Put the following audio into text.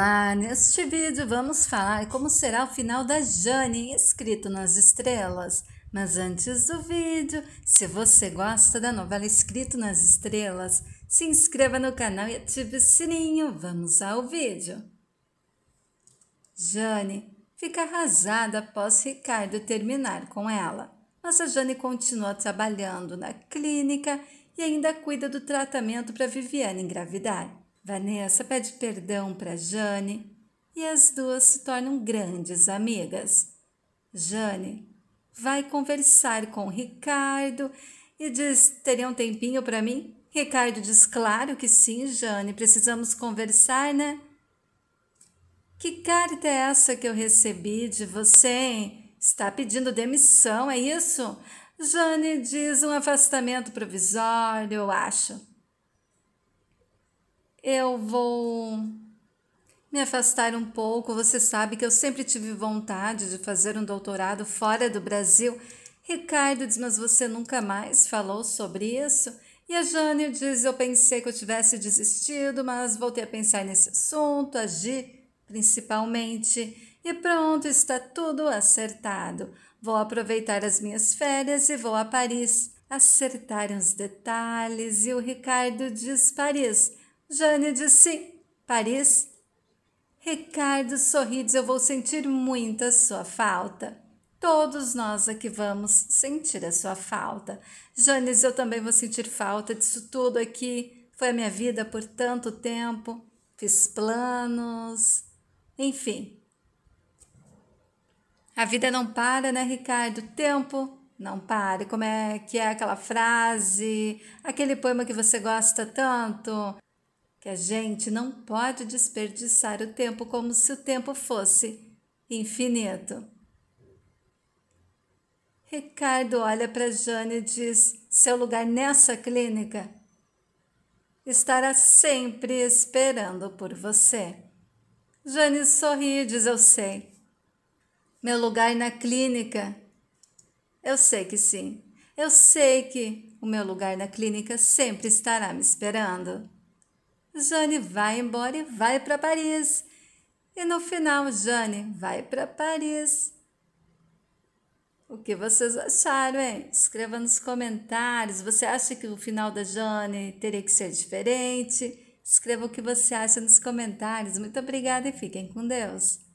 Olá, neste vídeo vamos falar como será o final da Jane escrito nas estrelas. Mas antes do vídeo, se você gosta da novela Escrito nas Estrelas, se inscreva no canal e ative o sininho. Vamos ao vídeo. Jane fica arrasada após Ricardo terminar com ela, mas a Jane continua trabalhando na clínica e ainda cuida do tratamento para Viviane engravidar. Vanessa pede perdão para Jane e as duas se tornam grandes amigas. Jane vai conversar com Ricardo e diz: Teria um tempinho para mim? Ricardo diz: Claro que sim, Jane, precisamos conversar, né? Que carta é essa que eu recebi de você, hein? Está pedindo demissão, é isso? Jane diz: Um afastamento provisório, eu acho eu vou me afastar um pouco. Você sabe que eu sempre tive vontade de fazer um doutorado fora do Brasil. Ricardo diz, mas você nunca mais falou sobre isso? E a Jane diz, eu pensei que eu tivesse desistido, mas voltei a pensar nesse assunto, agi principalmente. E pronto, está tudo acertado. Vou aproveitar as minhas férias e vou a Paris. Acertaram os detalhes e o Ricardo diz: Paris, Jane disse: Paris. Ricardo sorri diz: Eu vou sentir muito a sua falta. Todos nós aqui vamos sentir a sua falta. Janes, eu também vou sentir falta disso tudo aqui. Foi a minha vida por tanto tempo. Fiz planos, enfim. A vida não para, né, Ricardo? O tempo não para. Como é que é aquela frase, aquele poema que você gosta tanto? que a gente não pode desperdiçar o tempo como se o tempo fosse infinito. Ricardo olha para Jane e diz: Seu lugar nessa clínica estará sempre esperando por você. Jane sorri e diz: Eu sei. Meu lugar na clínica? Eu sei que sim. Eu sei que o meu lugar na clínica sempre estará me esperando. Jane vai embora e vai para Paris. E no final, Jane vai para Paris. O que vocês acharam, hein? Escreva nos comentários. Você acha que o final da Jane teria que ser diferente? Escreva o que você acha nos comentários. Muito obrigada e fiquem com Deus.